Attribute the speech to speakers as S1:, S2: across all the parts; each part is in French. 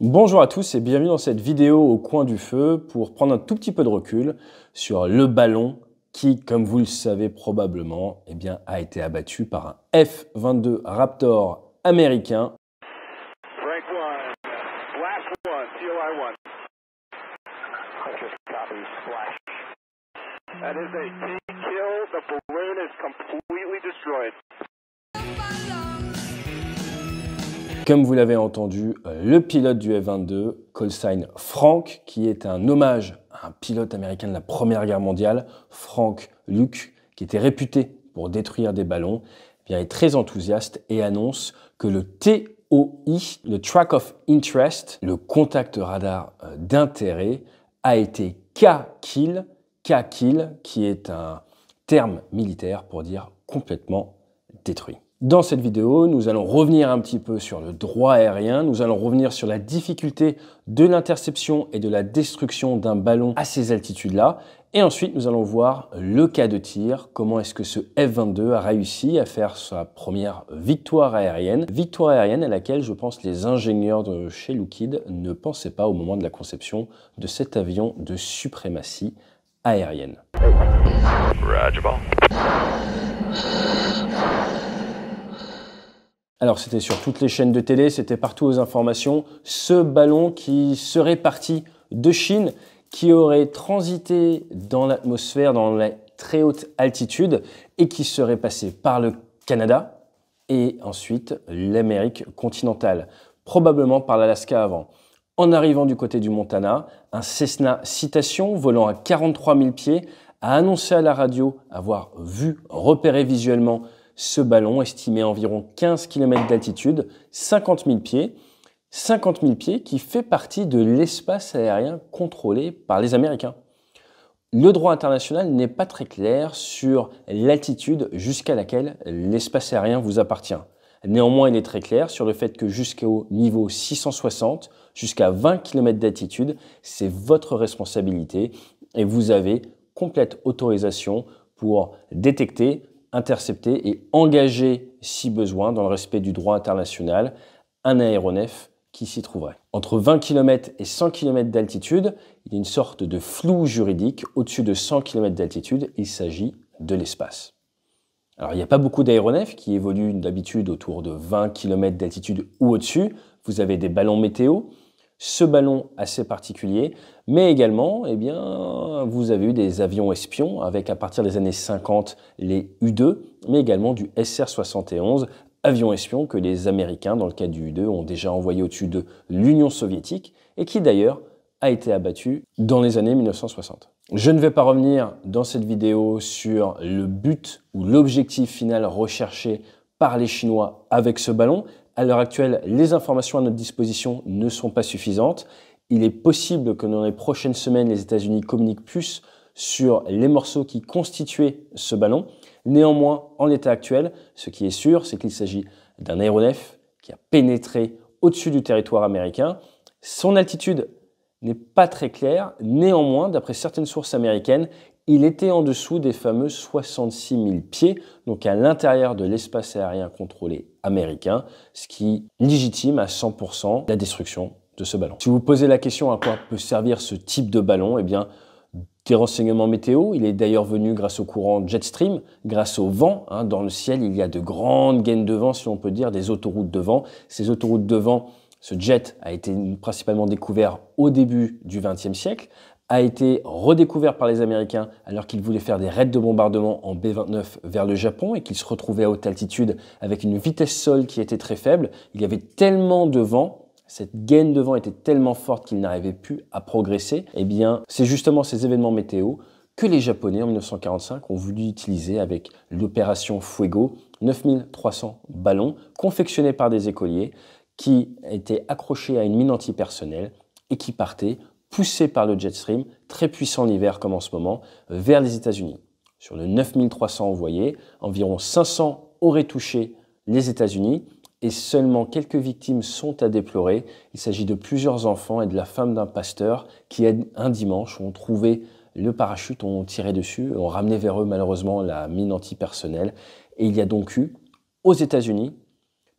S1: Bonjour à tous et bienvenue dans cette vidéo au coin du feu pour prendre un tout petit peu de recul sur le ballon qui, comme vous le savez probablement, eh bien, a été abattu par un F-22 Raptor américain. That is a kill. The balloon is completely destroyed. Comme vous l'avez entendu, euh, le pilote du F-22, Colsign Frank, qui est un hommage à un pilote américain de la Première Guerre mondiale, Frank Luke, qui était réputé pour détruire des ballons, eh est très enthousiaste et annonce que le TOI, le Track of Interest, le contact radar euh, d'intérêt, a été K-Kill, K-Kill, qui est un terme militaire pour dire complètement détruit. Dans cette vidéo, nous allons revenir un petit peu sur le droit aérien, nous allons revenir sur la difficulté de l'interception et de la destruction d'un ballon à ces altitudes-là, et ensuite nous allons voir le cas de tir, comment est-ce que ce F-22 a réussi à faire sa première victoire aérienne, victoire aérienne à laquelle je pense les ingénieurs de chez Lockheed ne pensaient pas au moment de la conception de cet avion de suprématie aérienne. Alors c'était sur toutes les chaînes de télé, c'était partout aux informations, ce ballon qui serait parti de Chine, qui aurait transité dans l'atmosphère, dans la très haute altitude, et qui serait passé par le Canada et ensuite l'Amérique continentale, probablement par l'Alaska avant. En arrivant du côté du Montana, un Cessna Citation volant à 43 000 pieds a annoncé à la radio avoir vu, repéré visuellement ce ballon, estimé à environ 15 km d'altitude, 50 000 pieds, 50 000 pieds qui fait partie de l'espace aérien contrôlé par les Américains. Le droit international n'est pas très clair sur l'altitude jusqu'à laquelle l'espace aérien vous appartient. Néanmoins, il est très clair sur le fait que jusqu'au niveau 660, jusqu'à 20 km d'altitude, c'est votre responsabilité et vous avez complète autorisation pour détecter, intercepter et engager, si besoin, dans le respect du droit international, un aéronef qui s'y trouverait. Entre 20 km et 100 km d'altitude, il y a une sorte de flou juridique. Au-dessus de 100 km d'altitude, il s'agit de l'espace. Alors il n'y a pas beaucoup d'aéronefs qui évoluent d'habitude autour de 20 km d'altitude ou au-dessus. Vous avez des ballons météo, ce ballon assez particulier, mais également, eh bien, vous avez eu des avions espions avec à partir des années 50 les U2, mais également du SR-71, avion espion que les Américains, dans le cas du U2, ont déjà envoyé au-dessus de l'Union soviétique et qui d'ailleurs a été abattu dans les années 1960. Je ne vais pas revenir dans cette vidéo sur le but ou l'objectif final recherché par les Chinois avec ce ballon, à l'heure actuelle, les informations à notre disposition ne sont pas suffisantes. Il est possible que dans les prochaines semaines, les États-Unis communiquent plus sur les morceaux qui constituaient ce ballon. Néanmoins, en l'état actuel, ce qui est sûr, c'est qu'il s'agit d'un aéronef qui a pénétré au-dessus du territoire américain. Son altitude n'est pas très claire. Néanmoins, d'après certaines sources américaines, il était en dessous des fameux 66 000 pieds, donc à l'intérieur de l'espace aérien contrôlé américain, ce qui légitime à 100% la destruction de ce ballon. Si vous posez la question à quoi peut servir ce type de ballon, eh bien, des renseignements météo. Il est d'ailleurs venu grâce au courant jet stream, grâce au vent. Hein, dans le ciel, il y a de grandes gaines de vent, si on peut dire, des autoroutes de vent. Ces autoroutes de vent, ce jet a été principalement découvert au début du XXe siècle, a été redécouvert par les Américains alors qu'ils voulaient faire des raids de bombardement en B-29 vers le Japon et qu'ils se retrouvaient à haute altitude avec une vitesse sol qui était très faible. Il y avait tellement de vent cette gaine de vent était tellement forte qu'ils n'arrivaient plus à progresser, eh bien, c'est justement ces événements météo que les Japonais en 1945 ont voulu utiliser avec l'opération Fuego, 9300 ballons confectionnés par des écoliers qui étaient accrochés à une mine antipersonnelle et qui partaient poussé par le jet stream, très puissant l'hiver comme en ce moment, vers les États-Unis. Sur le 9300 envoyés, environ 500 auraient touché les États-Unis et seulement quelques victimes sont à déplorer. Il s'agit de plusieurs enfants et de la femme d'un pasteur qui, un dimanche, ont trouvé le parachute, ont tiré dessus, ont ramené vers eux malheureusement la mine antipersonnelle. Et il y a donc eu, aux États-Unis,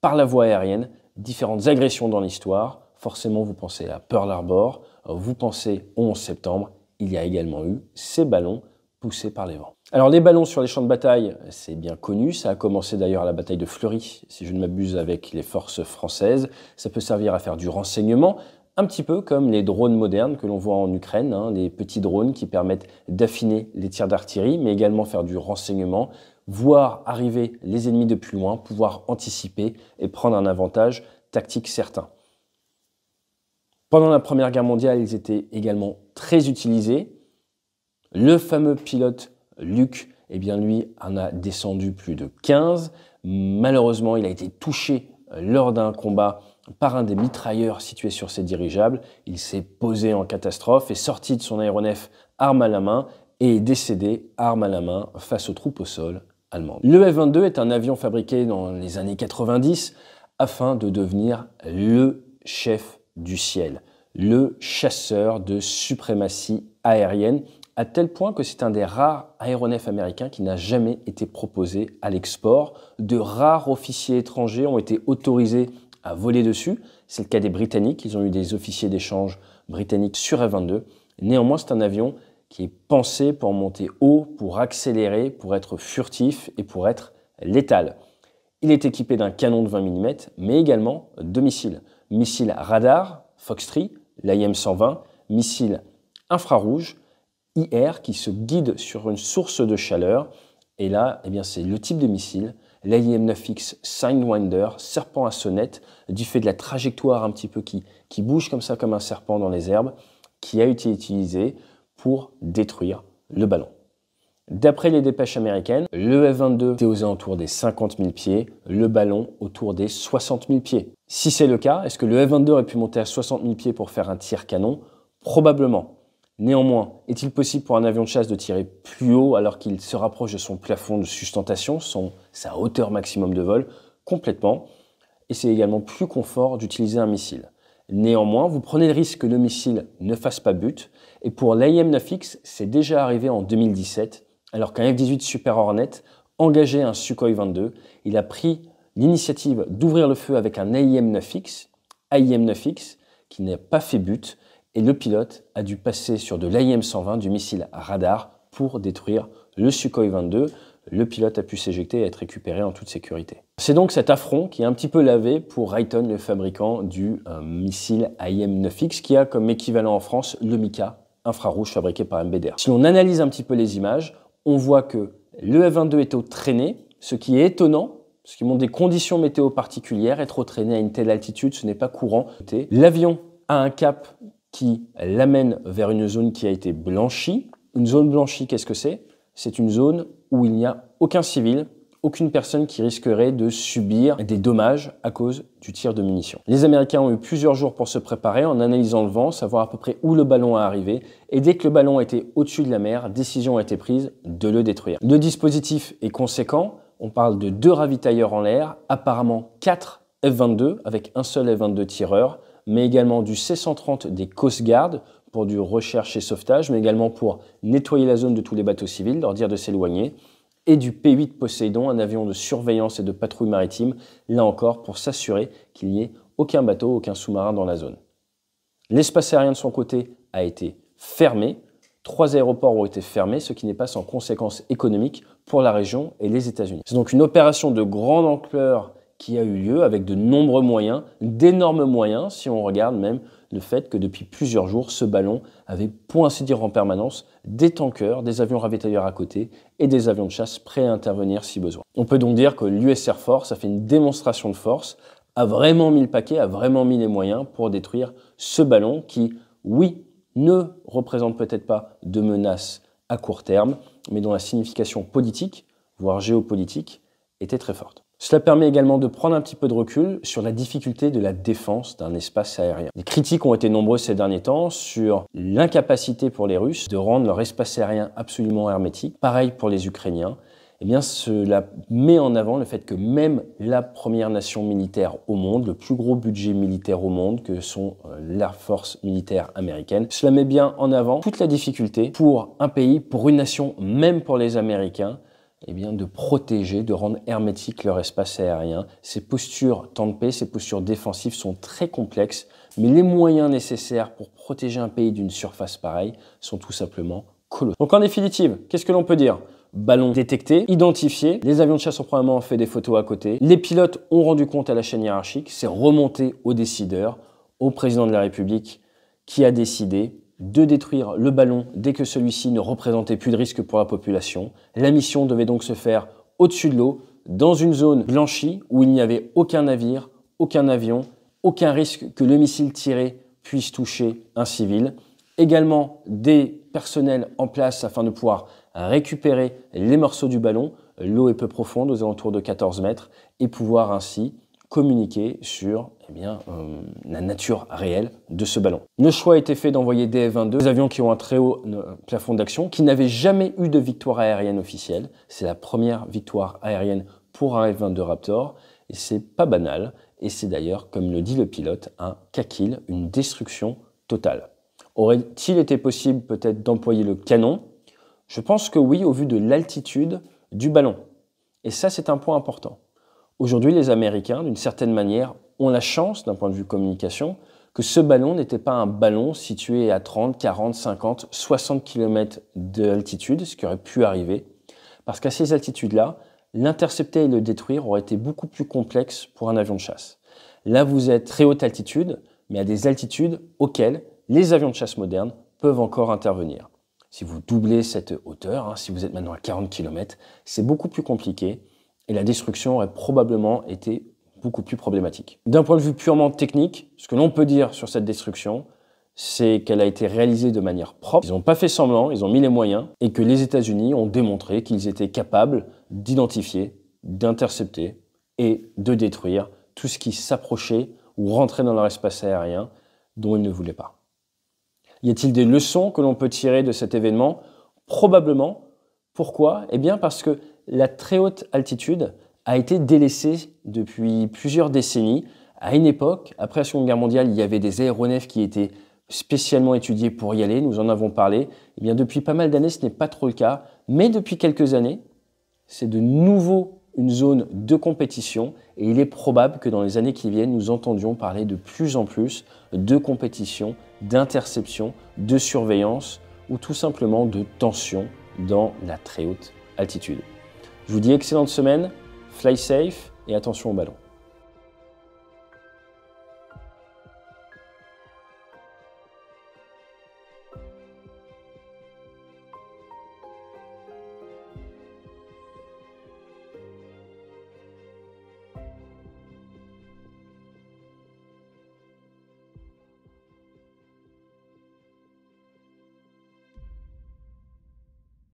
S1: par la voie aérienne, différentes agressions dans l'histoire forcément vous pensez à Pearl Harbor, vous pensez au 11 septembre, il y a également eu ces ballons poussés par les vents. Alors les ballons sur les champs de bataille, c'est bien connu, ça a commencé d'ailleurs à la bataille de Fleury, si je ne m'abuse avec les forces françaises, ça peut servir à faire du renseignement, un petit peu comme les drones modernes que l'on voit en Ukraine, hein, les petits drones qui permettent d'affiner les tirs d'artillerie, mais également faire du renseignement, voir arriver les ennemis de plus loin, pouvoir anticiper et prendre un avantage tactique certain. Pendant la Première Guerre mondiale, ils étaient également très utilisés. Le fameux pilote Luc, eh bien lui en a descendu plus de 15. Malheureusement, il a été touché euh, lors d'un combat par un des mitrailleurs situés sur ses dirigeables. Il s'est posé en catastrophe, et sorti de son aéronef arme à la main et est décédé arme à la main face aux troupes au sol allemandes. Le F-22 est un avion fabriqué dans les années 90 afin de devenir le chef du ciel, le chasseur de suprématie aérienne, à tel point que c'est un des rares aéronefs américains qui n'a jamais été proposé à l'export. De rares officiers étrangers ont été autorisés à voler dessus. C'est le cas des Britanniques, ils ont eu des officiers d'échange britanniques sur F-22. Néanmoins, c'est un avion qui est pensé pour monter haut, pour accélérer, pour être furtif et pour être létal. Il est équipé d'un canon de 20 mm, mais également de missiles missile radar, Fox-3, l'IM-120, missile infrarouge, IR, qui se guide sur une source de chaleur. Et là, eh bien, c'est le type de missile, l'IM-9X Sidewinder, serpent à sonnette, du fait de la trajectoire un petit peu qui, qui bouge comme ça, comme un serpent dans les herbes, qui a été utilisé pour détruire le ballon. D'après les dépêches américaines, le F-22 était aux alentours des 50 000 pieds, le ballon autour des 60 000 pieds. Si c'est le cas, est-ce que le F-22 aurait pu monter à 60 000 pieds pour faire un tir canon Probablement. Néanmoins, est-il possible pour un avion de chasse de tirer plus haut alors qu'il se rapproche de son plafond de sustentation, son, sa hauteur maximum de vol Complètement. Et c'est également plus confort d'utiliser un missile. Néanmoins, vous prenez le risque que le missile ne fasse pas but. Et pour l'AIM-9X, c'est déjà arrivé en 2017 alors qu'un F-18 Super Hornet engageait un Sukhoi 22, il a pris l'initiative d'ouvrir le feu avec un AIM-9X, AIM-9X qui n'a pas fait but, et le pilote a dû passer sur de l'AIM-120 du missile radar pour détruire le Sukhoi 22. Le pilote a pu s'éjecter et être récupéré en toute sécurité. C'est donc cet affront qui est un petit peu lavé pour Raytheon, le fabricant du euh, missile AIM-9X, qui a comme équivalent en France le Mika infrarouge fabriqué par MBDR. Si l'on analyse un petit peu les images, on voit que le F22 est au traîné, ce qui est étonnant, ce qui montre des conditions météo particulières. Être au traîné à une telle altitude, ce n'est pas courant. L'avion a un cap qui l'amène vers une zone qui a été blanchie. Une zone blanchie, qu'est-ce que c'est C'est une zone où il n'y a aucun civil, aucune personne qui risquerait de subir des dommages à cause du tir de munitions. Les Américains ont eu plusieurs jours pour se préparer en analysant le vent, savoir à peu près où le ballon a arrivé, et dès que le ballon était au-dessus de la mer, décision a été prise de le détruire. Le dispositif est conséquent, on parle de deux ravitailleurs en l'air, apparemment quatre F-22 avec un seul F-22 tireur, mais également du C-130 des Coast Guard pour du recherche et sauvetage, mais également pour nettoyer la zone de tous les bateaux civils, leur dire de s'éloigner, et du P-8 Poseidon, un avion de surveillance et de patrouille maritime, là encore pour s'assurer qu'il n'y ait aucun bateau, aucun sous-marin dans la zone. L'espace aérien de son côté a été fermé, trois aéroports ont été fermés, ce qui n'est pas sans conséquences économiques pour la région et les États-Unis. C'est donc une opération de grande ampleur qui a eu lieu avec de nombreux moyens, d'énormes moyens si on regarde même le fait que depuis plusieurs jours, ce ballon avait, pour ainsi dire en permanence, des tankers, des avions ravitailleurs à côté et des avions de chasse prêts à intervenir si besoin. On peut donc dire que l'US Air Force a fait une démonstration de force, a vraiment mis le paquet, a vraiment mis les moyens pour détruire ce ballon qui, oui, ne représente peut-être pas de menace à court terme, mais dont la signification politique, voire géopolitique, était très forte. Cela permet également de prendre un petit peu de recul sur la difficulté de la défense d'un espace aérien. Les critiques ont été nombreuses ces derniers temps sur l'incapacité pour les Russes de rendre leur espace aérien absolument hermétique. Pareil pour les Ukrainiens. Eh bien, cela met en avant le fait que même la première nation militaire au monde, le plus gros budget militaire au monde, que sont euh, la force militaire américaine, cela met bien en avant toute la difficulté pour un pays, pour une nation, même pour les Américains, eh bien, de protéger, de rendre hermétique leur espace aérien. Ces postures paix, ces postures défensives sont très complexes, mais les moyens nécessaires pour protéger un pays d'une surface pareille sont tout simplement colossaux. Donc en définitive, qu'est-ce que l'on peut dire Ballon détecté, identifié, les avions de chasse ont probablement fait des photos à côté, les pilotes ont rendu compte à la chaîne hiérarchique, c'est remonté aux décideurs, au président de la République qui a décidé de détruire le ballon dès que celui-ci ne représentait plus de risque pour la population. La mission devait donc se faire au-dessus de l'eau, dans une zone blanchie où il n'y avait aucun navire, aucun avion, aucun risque que le missile tiré puisse toucher un civil. Également des personnels en place afin de pouvoir récupérer les morceaux du ballon. L'eau est peu profonde, aux alentours de 14 mètres, et pouvoir ainsi communiquer sur eh bien, euh, la nature réelle de ce ballon. Le choix a été fait d'envoyer des F-22, des avions qui ont un très haut euh, plafond d'action, qui n'avaient jamais eu de victoire aérienne officielle. C'est la première victoire aérienne pour un F-22 Raptor, et c'est pas banal, et c'est d'ailleurs, comme le dit le pilote, un kakil, une destruction totale. Aurait-il été possible peut-être d'employer le canon Je pense que oui, au vu de l'altitude du ballon. Et ça, c'est un point important. Aujourd'hui, les Américains, d'une certaine manière, ont la chance, d'un point de vue communication, que ce ballon n'était pas un ballon situé à 30, 40, 50, 60 km d'altitude, ce qui aurait pu arriver, parce qu'à ces altitudes-là, l'intercepter et le détruire aurait été beaucoup plus complexe pour un avion de chasse. Là, vous êtes très haute altitude, mais à des altitudes auxquelles les avions de chasse modernes peuvent encore intervenir. Si vous doublez cette hauteur, hein, si vous êtes maintenant à 40 km, c'est beaucoup plus compliqué et la destruction aurait probablement été beaucoup plus problématique. D'un point de vue purement technique, ce que l'on peut dire sur cette destruction, c'est qu'elle a été réalisée de manière propre. Ils n'ont pas fait semblant, ils ont mis les moyens, et que les États-Unis ont démontré qu'ils étaient capables d'identifier, d'intercepter et de détruire tout ce qui s'approchait ou rentrait dans leur espace aérien dont ils ne voulaient pas. Y a-t-il des leçons que l'on peut tirer de cet événement Probablement. Pourquoi Eh bien parce que la très haute altitude a été délaissée depuis plusieurs décennies. À une époque, après la Seconde Guerre mondiale, il y avait des aéronefs qui étaient spécialement étudiés pour y aller, nous en avons parlé. Eh bien, depuis pas mal d'années, ce n'est pas trop le cas, mais depuis quelques années, c'est de nouveau une zone de compétition et il est probable que dans les années qui viennent, nous entendions parler de plus en plus de compétition, d'interception, de surveillance ou tout simplement de tension dans la très haute altitude. Je vous dis excellente semaine, fly safe et attention au ballon.